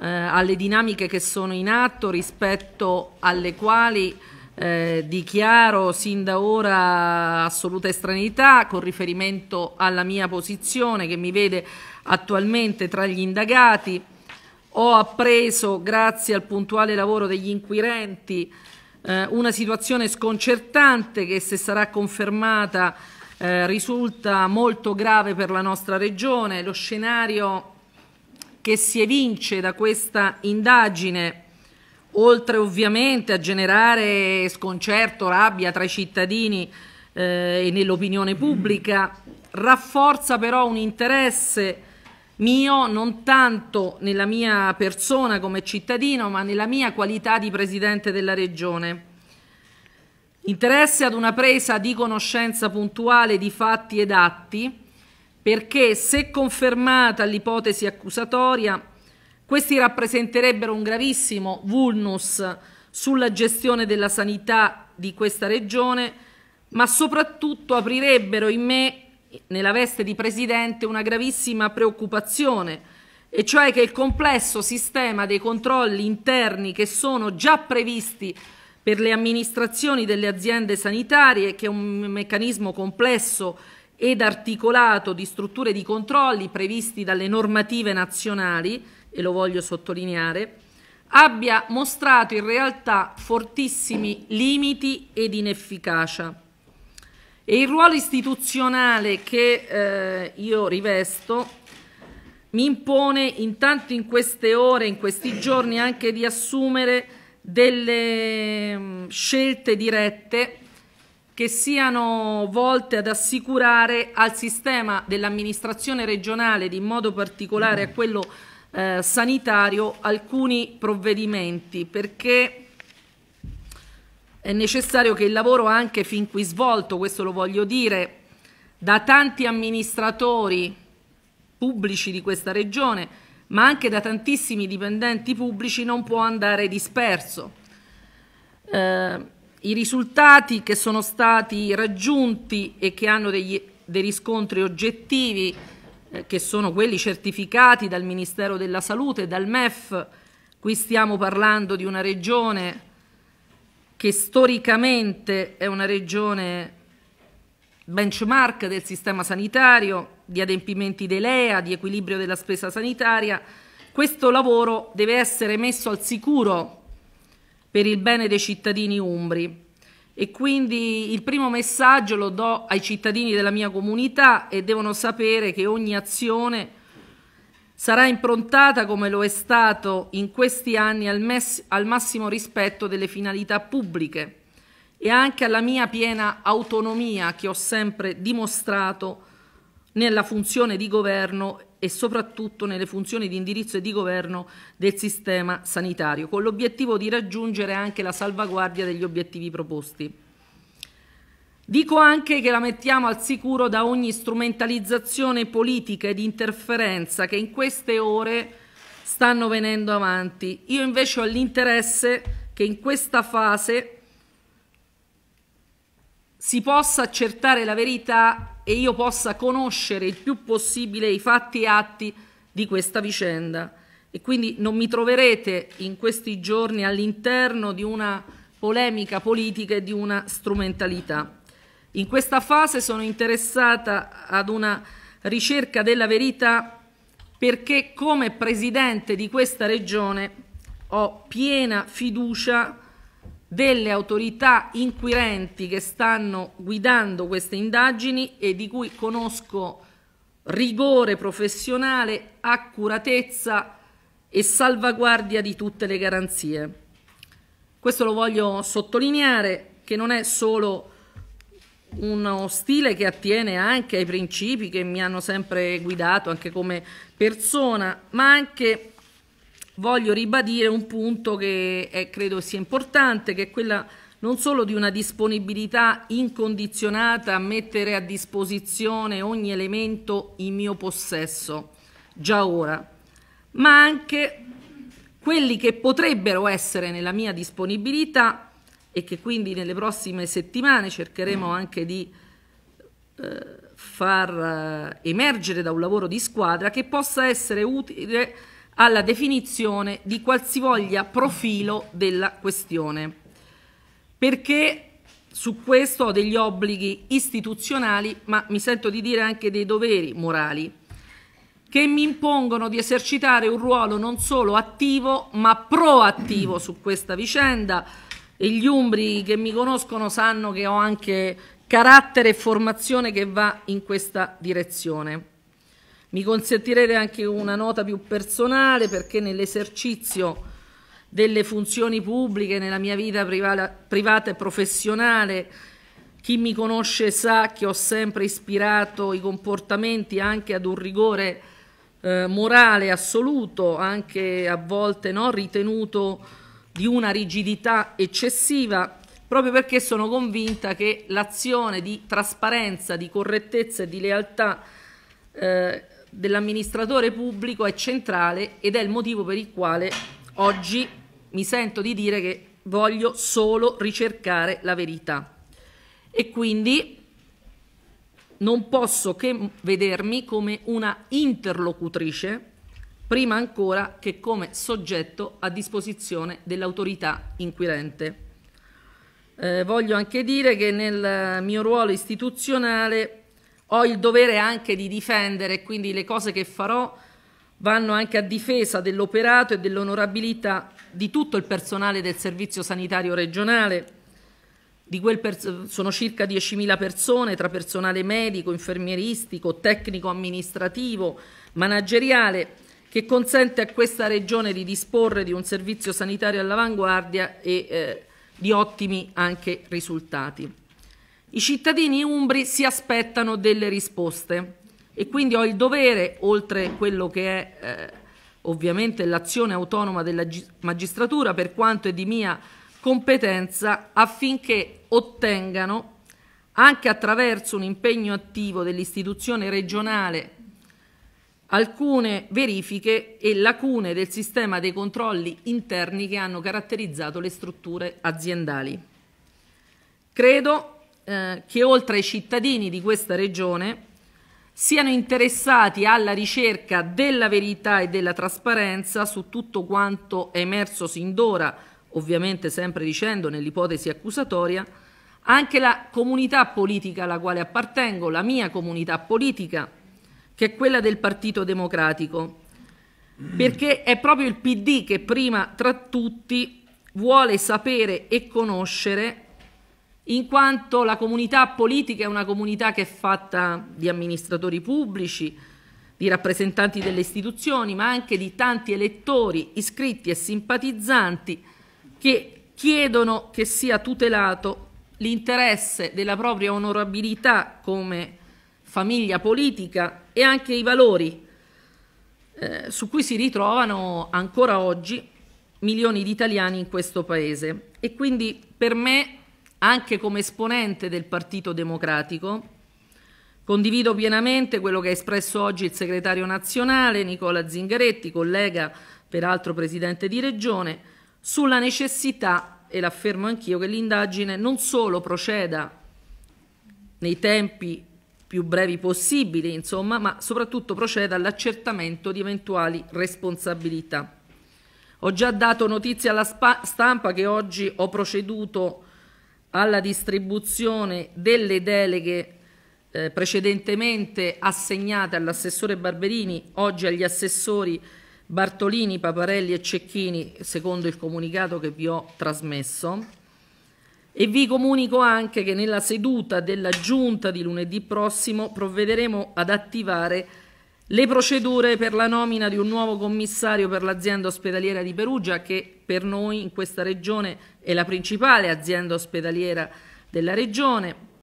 eh, alle dinamiche che sono in atto rispetto alle quali eh, dichiaro sin da ora assoluta estranità con riferimento alla mia posizione che mi vede attualmente tra gli indagati. Ho appreso, grazie al puntuale lavoro degli inquirenti, eh, una situazione sconcertante che, se sarà confermata, eh, risulta molto grave per la nostra regione. Lo scenario che si evince da questa indagine, oltre ovviamente a generare sconcerto, rabbia tra i cittadini eh, e nell'opinione pubblica, rafforza però un interesse mio non tanto nella mia persona come cittadino, ma nella mia qualità di Presidente della Regione. Interesse ad una presa di conoscenza puntuale di fatti ed atti, perché se confermata l'ipotesi accusatoria, questi rappresenterebbero un gravissimo vulnus sulla gestione della sanità di questa regione, ma soprattutto aprirebbero in me, nella veste di Presidente, una gravissima preoccupazione, e cioè che il complesso sistema dei controlli interni che sono già previsti per le amministrazioni delle aziende sanitarie, che è un meccanismo complesso ed articolato di strutture di controlli previsti dalle normative nazionali, e lo voglio sottolineare, abbia mostrato in realtà fortissimi limiti ed inefficacia. E il ruolo istituzionale che eh, io rivesto mi impone intanto in queste ore, in questi giorni, anche di assumere delle mm, scelte dirette che siano volte ad assicurare al sistema dell'amministrazione regionale, ed in modo particolare a quello eh, sanitario, alcuni provvedimenti, perché è necessario che il lavoro anche fin qui svolto, questo lo voglio dire, da tanti amministratori pubblici di questa regione, ma anche da tantissimi dipendenti pubblici non può andare disperso. Eh, i risultati che sono stati raggiunti e che hanno degli, dei riscontri oggettivi, eh, che sono quelli certificati dal Ministero della Salute, e dal MEF. Qui stiamo parlando di una regione che storicamente è una regione benchmark del sistema sanitario, di adempimenti dell'EA, di equilibrio della spesa sanitaria. Questo lavoro deve essere messo al sicuro per il bene dei cittadini umbri. E quindi il primo messaggio lo do ai cittadini della mia comunità e devono sapere che ogni azione sarà improntata, come lo è stato in questi anni, al, al massimo rispetto delle finalità pubbliche e anche alla mia piena autonomia che ho sempre dimostrato nella funzione di governo e soprattutto nelle funzioni di indirizzo e di governo del sistema sanitario, con l'obiettivo di raggiungere anche la salvaguardia degli obiettivi proposti. Dico anche che la mettiamo al sicuro da ogni strumentalizzazione politica e di interferenza che in queste ore stanno venendo avanti. Io invece ho l'interesse che in questa fase si possa accertare la verità e io possa conoscere il più possibile i fatti e atti di questa vicenda. E quindi non mi troverete in questi giorni all'interno di una polemica politica e di una strumentalità. In questa fase sono interessata ad una ricerca della verità perché come Presidente di questa Regione ho piena fiducia delle autorità inquirenti che stanno guidando queste indagini e di cui conosco rigore professionale, accuratezza e salvaguardia di tutte le garanzie. Questo lo voglio sottolineare che non è solo uno stile che attiene anche ai principi che mi hanno sempre guidato anche come persona, ma anche voglio ribadire un punto che è, eh, credo sia importante, che è quella non solo di una disponibilità incondizionata a mettere a disposizione ogni elemento in mio possesso, già ora, ma anche quelli che potrebbero essere nella mia disponibilità e che quindi nelle prossime settimane cercheremo anche di eh, far eh, emergere da un lavoro di squadra che possa essere utile alla definizione di qualsivoglia profilo della questione, perché su questo ho degli obblighi istituzionali, ma mi sento di dire anche dei doveri morali, che mi impongono di esercitare un ruolo non solo attivo, ma proattivo su questa vicenda e gli umbri che mi conoscono sanno che ho anche carattere e formazione che va in questa direzione. Mi consentirete anche una nota più personale perché nell'esercizio delle funzioni pubbliche, nella mia vita privata, e professionale, chi mi conosce sa che ho sempre ispirato i comportamenti anche ad un rigore eh, morale assoluto, anche a volte no, ritenuto di una rigidità eccessiva, proprio perché sono convinta che l'azione di trasparenza, di correttezza e di lealtà eh, dell'amministratore pubblico è centrale ed è il motivo per il quale oggi mi sento di dire che voglio solo ricercare la verità e quindi non posso che vedermi come una interlocutrice prima ancora che come soggetto a disposizione dell'autorità inquirente. Eh, voglio anche dire che nel mio ruolo istituzionale ho il dovere anche di difendere, quindi le cose che farò vanno anche a difesa dell'operato e dell'onorabilità di tutto il personale del Servizio Sanitario Regionale. Di quel sono circa 10.000 persone tra personale medico, infermieristico, tecnico amministrativo, manageriale, che consente a questa regione di disporre di un servizio sanitario all'avanguardia e eh, di ottimi anche risultati. I cittadini umbri si aspettano delle risposte e quindi ho il dovere, oltre quello che è eh, ovviamente l'azione autonoma della magistratura per quanto è di mia competenza, affinché ottengano, anche attraverso un impegno attivo dell'istituzione regionale, alcune verifiche e lacune del sistema dei controlli interni che hanno caratterizzato le strutture aziendali. Credo eh, che oltre ai cittadini di questa regione siano interessati alla ricerca della verità e della trasparenza su tutto quanto è emerso sin d'ora, ovviamente sempre dicendo nell'ipotesi accusatoria, anche la comunità politica alla quale appartengo, la mia comunità politica, che è quella del Partito Democratico, perché è proprio il PD che prima tra tutti vuole sapere e conoscere in quanto la comunità politica è una comunità che è fatta di amministratori pubblici, di rappresentanti delle istituzioni, ma anche di tanti elettori iscritti e simpatizzanti che chiedono che sia tutelato l'interesse della propria onorabilità come famiglia politica e anche i valori eh, su cui si ritrovano ancora oggi milioni di italiani in questo paese. E quindi per me anche come esponente del Partito Democratico. Condivido pienamente quello che ha espresso oggi il segretario nazionale Nicola Zingaretti, collega peraltro presidente di Regione, sulla necessità, e l'affermo anch'io, che l'indagine non solo proceda nei tempi più brevi possibili, insomma, ma soprattutto proceda all'accertamento di eventuali responsabilità. Ho già dato notizia alla stampa che oggi ho proceduto alla distribuzione delle deleghe eh, precedentemente assegnate all'assessore Barberini, oggi agli assessori Bartolini, Paparelli e Cecchini, secondo il comunicato che vi ho trasmesso. E vi comunico anche che nella seduta della Giunta di lunedì prossimo provvederemo ad attivare le procedure per la nomina di un nuovo commissario per l'azienda ospedaliera di Perugia, che per noi in questa regione è la principale azienda ospedaliera della regione,